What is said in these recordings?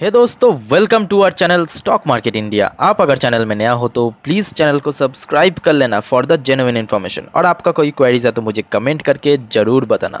हे hey दोस्तों welcome to our channel stock market India आप अगर चैनल में नया हो तो प्लीज़ चैनल को सब्सक्राइब कर लेना फॉर द जेनुइन इन्फॉर्मेशन और आपका कोई क्वेरीज है तो मुझे कमेंट करके ज़रूर बताना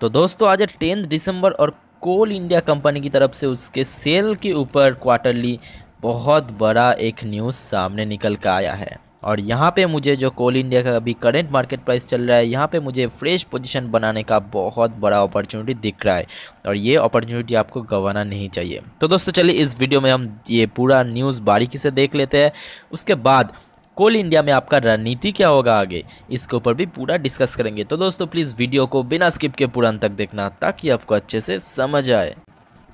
तो दोस्तों आज है टेंथ दिसंबर और कोल इंडिया कंपनी की तरफ से उसके सेल के ऊपर क्वार्टरली बहुत बड़ा एक न्यूज़ सामने निकल कर आया है और यहाँ पे मुझे जो कोल इंडिया का अभी करेंट मार्केट प्राइस चल रहा है यहाँ पे मुझे फ्रेश पोजीशन बनाने का बहुत बड़ा अपॉर्चुनिटी दिख रहा है और ये अपॉर्चुनिटी आपको गंवाना नहीं चाहिए तो दोस्तों चलिए इस वीडियो में हम ये पूरा न्यूज़ बारीकी से देख लेते हैं उसके बाद कोल इंडिया में आपका रणनीति क्या होगा आगे इसके ऊपर भी पूरा डिस्कस करेंगे तो दोस्तों प्लीज़ वीडियो को बिना स्किप के पूरा तक देखना ताकि आपको अच्छे से समझ आए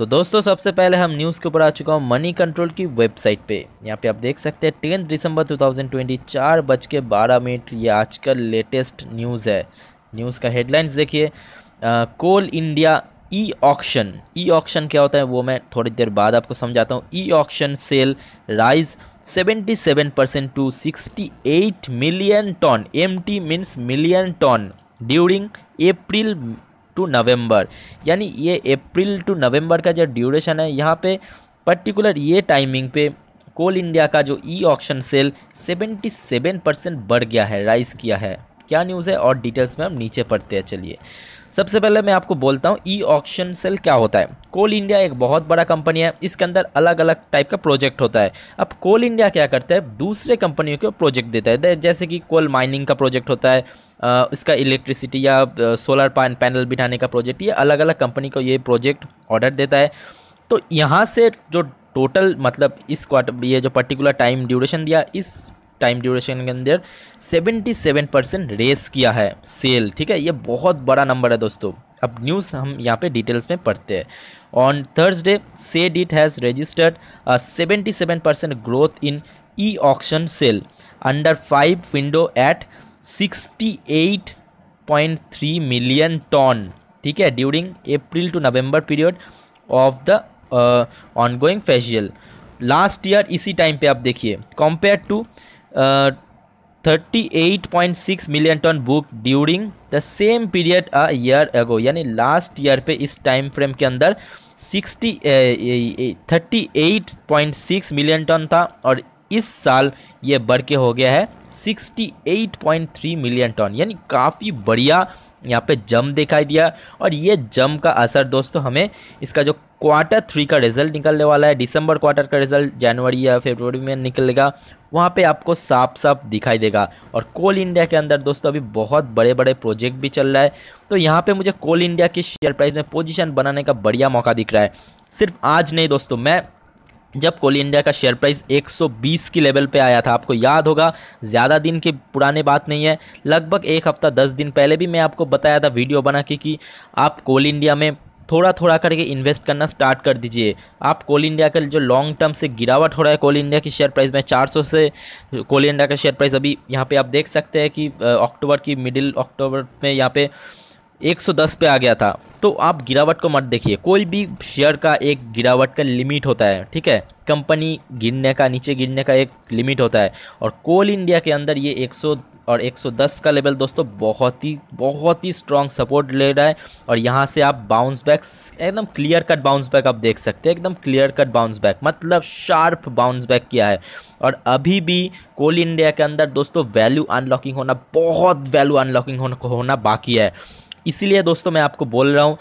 तो दोस्तों सबसे पहले हम न्यूज़ के ऊपर आ चुका हूँ मनी कंट्रोल की वेबसाइट पे यहाँ पे आप देख सकते हैं टेंथ दिसंबर 2024 चार बज के बारह मिनट ये आज का लेटेस्ट न्यूज़ है न्यूज़ का हेडलाइंस देखिए Coal India e auction e auction क्या होता है वो मैं थोड़ी देर बाद आपको समझाता हूँ e auction sale rise 77 percent to 68 million tonne M T means million tonne during April to November यानी ये अप्रैल टू नवंबर का जो ड्यूरेशन है यहाँ पे पर्टिकुलर ये टाइमिंग पे कोल इंडिया का जो ई ऑक्शन सेल 77 परसेंट बढ़ गया है राइस किया है क्या न्यूज़ है और डिटेल्स में हम नीचे पढ़ते हैं चलिए सबसे पहले मैं आपको बोलता हूँ ई ऑक्शन सेल क्या होता है कोल इंडिया एक बहुत बड़ा कंपनी है इसके अंदर अलग अलग टाइप का प्रोजेक्ट होता है अब कोल इंडिया क्या करता है दूसरे कंपनियों को प्रोजेक्ट देता है जैसे कि कोल माइनिंग का प्रोजेक्ट होता है इसका इलेक्ट्रिसिटी या सोलर पैनल बिठाने का प्रोजेक्ट ये अलग अलग कंपनी को ये प्रोजेक्ट ऑर्डर देता है तो यहाँ से जो टोटल मतलब इस क्वार्टर ये जो पर्टिकुलर टाइम ड्यूरेशन दिया इस टाइम ड्यूरेशन के अंदर 77 परसेंट रेस किया है सेल ठीक है ये बहुत बड़ा नंबर है दोस्तों अब न्यूज़ हम यहाँ पे डिटेल्स में पढ़ते हैं on Thursday said it has registered seventy seven percent growth in e auction sale under five window at sixty million tonne ठीक है during April to November period of the ongoing fiscal last year इसी time पे आप देखिए compare to 38.6 million tonne book during the same period a year ago यानी last year पे इस time frame के अंदर 60 38.6 मिलियन टन था और इस साल ये बढ़ के हो गया है 68.3 मिलियन टन यानी काफ़ी बढ़िया यहाँ पे जम दिखाई दिया और ये जम का असर दोस्तों हमें इसका जो क्वार्टर थ्री का रिजल्ट निकलने वाला है दिसंबर क्वार्टर का रिजल्ट जनवरी या फेबरवरी में निकलेगा वहाँ पे आपको साफ साफ दिखाई देगा और कोल इंडिया के अंदर दोस्तों अभी बहुत बड़े बड़े प्रोजेक्ट भी चल रहा है तो यहाँ पर मुझे कोल इंडिया के शेयर प्राइस में पोजिशन बनाने का बढ़िया मौका दिख रहा है सिर्फ आज नहीं दोस्तों मैं जब कोल इंडिया का शेयर प्राइस 120 की लेवल पे आया था आपको याद होगा ज़्यादा दिन की पुराने बात नहीं है लगभग एक हफ़्ता दस दिन पहले भी मैं आपको बताया था वीडियो बना के कि आप कोल इंडिया में थोड़ा थोड़ा करके इन्वेस्ट करना स्टार्ट कर दीजिए आप कोल इंडिया का जो लॉन्ग टर्म से गिरावट हो रहा है कोल इंडिया की शेयर प्राइस में 400 से कोल इंडिया का शेयर प्राइस अभी यहाँ पे आप देख सकते हैं कि अक्टूबर की मिडिल अक्टूबर में यहाँ पे 110 पे आ गया था तो आप गिरावट को मत देखिए कोई भी शेयर का एक गिरावट का लिमिट होता है ठीक है कंपनी गिरने का नीचे गिरने का एक लिमिट होता है और कोल इंडिया के अंदर ये 100 और 110 का लेवल दोस्तों बहुत ही बहुत ही स्ट्रांग सपोर्ट ले रहा है और यहाँ से आप बाउंस बैक एकदम क्लियर कट बाउंस बैक आप देख सकते हैं एकदम क्लियर कट बाउंस बैक मतलब शार्प बाउंस बैक किया है और अभी भी कोल इंडिया के अंदर दोस्तों वैल्यू अनलॉकिंग होना बहुत वैल्यू अनलॉकिंग होना बाकी है इसीलिए दोस्तों मैं आपको बोल रहा हूँ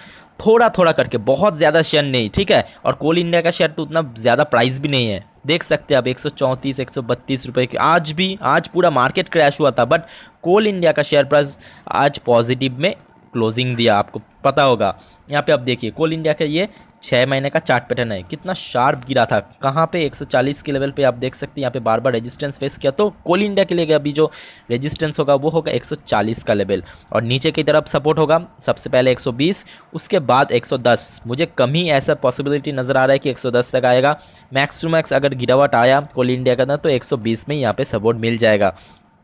थोड़ा थोड़ा करके बहुत ज़्यादा शेयर नहीं ठीक है और कोल इंडिया का शेयर तो उतना ज़्यादा प्राइस भी नहीं है देख सकते हैं आप एक सौ चौंतीस एक सौ बत्तीस रुपये की आज भी आज पूरा मार्केट क्रैश हुआ था बट कोल इंडिया का शेयर प्राइस आज पॉजिटिव में क्लोजिंग दिया आपको पता होगा यहाँ पे आप देखिए कोल इंडिया का ये छः महीने का चार्ट पैटर्न है कितना शार्प गिरा था कहाँ पे 140 के लेवल पे आप देख सकते हैं यहाँ पे बार बार रेजिस्टेंस फेस किया तो कोल इंडिया के लिए अभी जो रेजिस्टेंस होगा वो होगा 140 का लेवल और नीचे की तरफ सपोर्ट होगा सबसे पहले 120 उसके बाद 110 मुझे कम ही ऐसा पॉसिबिलिटी नज़र आ रहा है कि एक तक आएगा मैक्स टू मैक्स अगर गिरावट आया कोल इंडिया का ना तो एक में ही यहाँ पर सपोर्ट मिल जाएगा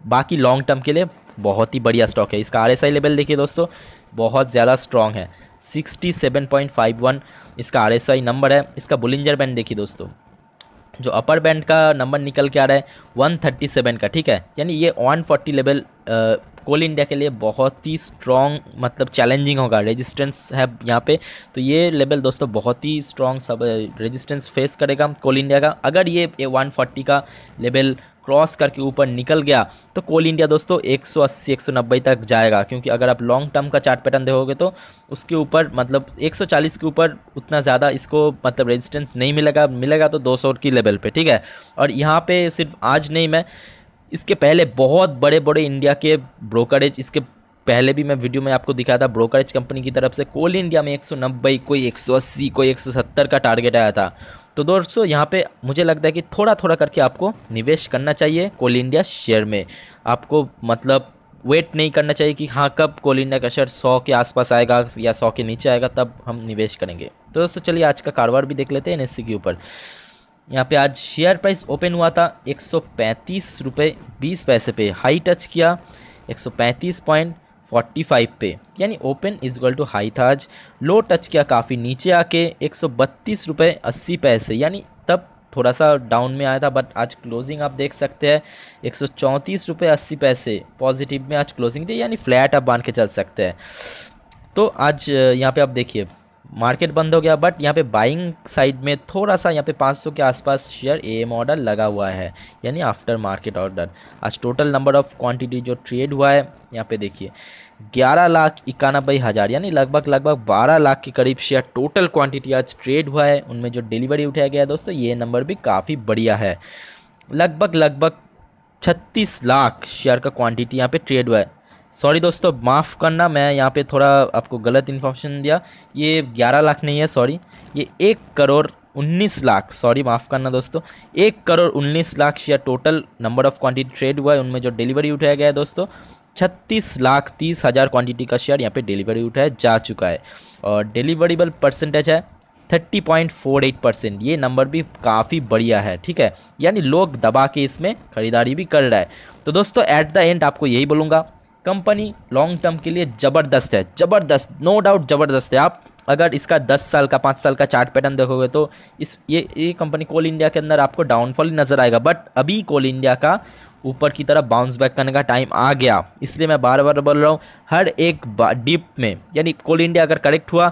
बाकी लॉन्ग टर्म के लिए बहुत ही बढ़िया स्टॉक है इसका आर लेवल देखिए दोस्तों बहुत ज़्यादा स्ट्रॉन्ग है 67.51 इसका आर नंबर है इसका बुलिंजर बैंड देखिए दोस्तों जो अपर बैंड का नंबर निकल के आ रहा है 137 का ठीक है यानी ये 140 लेवल कोल इंडिया के लिए बहुत ही स्ट्रॉन्ग मतलब चैलेंजिंग होगा रेजिस्टेंस है यहाँ पे तो ये लेवल दोस्तों बहुत ही स्ट्रॉन्ग सब रेजिस्टेंस फेस करेगा कोल इंडिया का अगर ये, वन फोर्टी का लेवल क्रॉस करके ऊपर निकल गया तो कोल इंडिया दोस्तों 180 190 तक जाएगा क्योंकि अगर आप लॉन्ग टर्म का चार्ट पैटर्न देखोगे तो उसके ऊपर मतलब 140 के ऊपर उतना ज़्यादा इसको मतलब रेजिस्टेंस नहीं मिलेगा मिलेगा तो 200 की लेवल पे ठीक है और यहाँ पे सिर्फ आज नहीं मैं इसके पहले बहुत बड़े बड़े इंडिया के ब्रोकरेज इसके पहले भी मैं वीडियो में आपको दिखाया था ब्रोकरेज कंपनी की तरफ से कोल इंडिया में 190 कोई 180 कोई 170 का टारगेट आया था तो दोस्तों यहाँ पे मुझे लगता है कि थोड़ा थोड़ा करके आपको निवेश करना चाहिए कोल इंडिया शेयर में आपको मतलब वेट नहीं करना चाहिए कि हाँ कब कोल इंडिया का शेयर सौ के आसपास आएगा या सौ के नीचे आएगा तब हम निवेश करेंगे तो दोस्तों चलिए आज का कारोबार भी देख लेते हैं एन के ऊपर यहाँ पे आज शेयर प्राइस ओपन हुआ था एक सौ पैंतीस रुपये बीस पैसे पे हाई टच किया एक सौ पैंतीस पॉइंट फाइव पे यानी open is equal to high था आज लो टच किया काफ़ी नीचे आके एक सौ बत्तीस रुपये अस्सी पैसे यानी तब थोड़ा सा डाउन में आया था बट आज क्लोजिंग आप देख सकते हैं एक सौ चौंतीस रुपये अस्सी पैसे पॉजिटिव में आज क्लोजिंग थी यानी फ्लैट आप बांध के चल सकते हैं तो आज यहाँ पे आप देखिए मार्केट बंद हो गया बट यहाँ पे बाइंग साइड में थोड़ा सा यहाँ पे 500 के आसपास शेयर एम ऑर्डर लगा हुआ है यानी आफ्टर मार्केट ऑर्डर आज टोटल नंबर ऑफ क्वांटिटी जो ट्रेड हुआ है यहाँ पे देखिए ग्यारह लाख इक्यानबे हज़ार यानी लगभग लगभग बारह लाख के करीब शेयर टोटल क्वांटिटी आज ट्रेड हुआ है उनमें जो डिलीवरी उठाया गया है दोस्तों ये नंबर भी काफ़ी बढ़िया है लगभग लगभग छत्तीस लाख शेयर का क्वान्टिटी यहाँ पर ट्रेड हुआ है सॉरी दोस्तों माफ़ करना मैं यहाँ पे थोड़ा आपको गलत इन्फॉर्मेशन दिया ये 11 लाख नहीं है सॉरी ये एक करोड़ 19 लाख सॉरी माफ़ करना दोस्तों एक crore 19 lakh share total number of quantity trade हुआ है उनमें जो डिलीवरी उठाया गया है दोस्तों छत्तीस लाख तीस हज़ार क्वान्टिटी का शेयर यहाँ पे डिलीवरी उठाया जा चुका है और डिलीवरीबल परसेंटेज है thirty point four eight percent ये नंबर भी काफ़ी बढ़िया है ठीक है यानी लोग दबा के इसमें ख़रीदारी भी कर रहा है तो दोस्तों ऐट द एंड आपको यही बोलूँगा कंपनी लॉन्ग टर्म के लिए ज़बरदस्त है ज़बरदस्त नो डाउट ज़बरदस्त है आप अगर इसका दस साल का पाँच साल का चार्ट पैटर्न देखोगे तो इस ये ये कंपनी कोल इंडिया के अंदर आपको डाउनफॉल नज़र आएगा बट अभी कोल इंडिया का ऊपर की तरफ बाउंस बैक करने का टाइम आ गया इसलिए मैं बार बार बोल रहा हूँ हर एक डिप में यानी कोल इंडिया अगर करेक्ट हुआ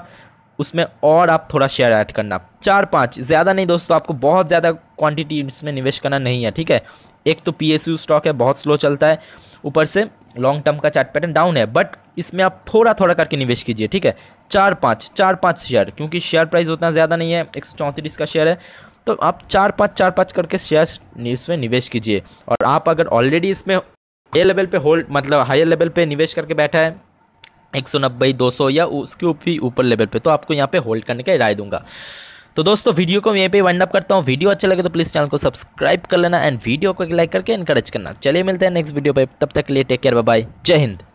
उसमें और आप थोड़ा शेयर ऐड करना चार पाँच ज़्यादा नहीं दोस्तों आपको बहुत ज़्यादा क्वान्टिटी इसमें निवेश करना नहीं है ठीक है एक तो पी स्टॉक है बहुत स्लो चलता है ऊपर से लॉन्ग टर्म का चार्ट पैटर्न डाउन है बट इसमें आप थोड़ा थोड़ा करके निवेश कीजिए ठीक है चार पाँच चार पाँच शेयर क्योंकि शेयर प्राइस उतना ज़्यादा नहीं है एक का शेयर है तो आप चार पाँच चार पाँच करके शेयर इसमें निवेश कीजिए और आप अगर ऑलरेडी इसमें हाई लेवल पे होल्ड मतलब हायर लेवल पे निवेश करके बैठा है एक सौ नब्बे दो सौ या उसके भी ऊपर लेवल पे तो आपको यहाँ पे होल्ड करने का राय दूंगा तो दोस्तों वीडियो को मैं यहीं पे वाइंड अप करता हूँ वीडियो अच्छा लगे तो प्लीज़ चैनल को सब्सक्राइब कर लेना एंड वीडियो को लाइक करके इनकरेज करना चलिए मिलते हैं नेक्स्ट वीडियो पर तब तक के लिए टेक केयर बाय जय हिंद